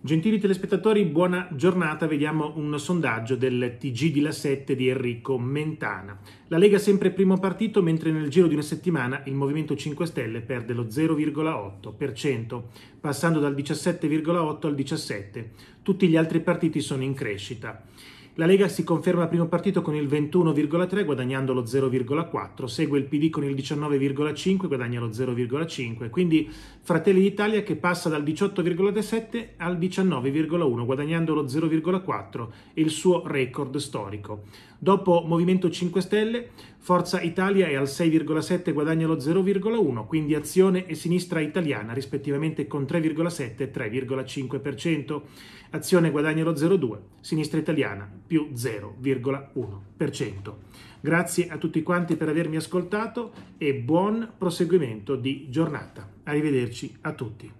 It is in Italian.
Gentili telespettatori, buona giornata. Vediamo un sondaggio del TG di La 7 di Enrico Mentana. La Lega sempre primo partito, mentre nel giro di una settimana il Movimento 5 Stelle perde lo 0,8%, passando dal 17,8 al 17. Tutti gli altri partiti sono in crescita. La Lega si conferma primo partito con il 21,3 guadagnando lo 0,4, segue il PD con il 19,5 guadagna lo 0,5, quindi Fratelli d'Italia che passa dal 18,7 al 19,1 guadagnando lo 0,4, il suo record storico. Dopo Movimento 5 Stelle, Forza Italia è al 6,7 guadagna lo 0,1, quindi Azione e Sinistra Italiana rispettivamente con 3,7 e 3,5%. Azione guadagna lo 0,2, Sinistra Italiana più 0,1%. Grazie a tutti quanti per avermi ascoltato e buon proseguimento di giornata. Arrivederci a tutti.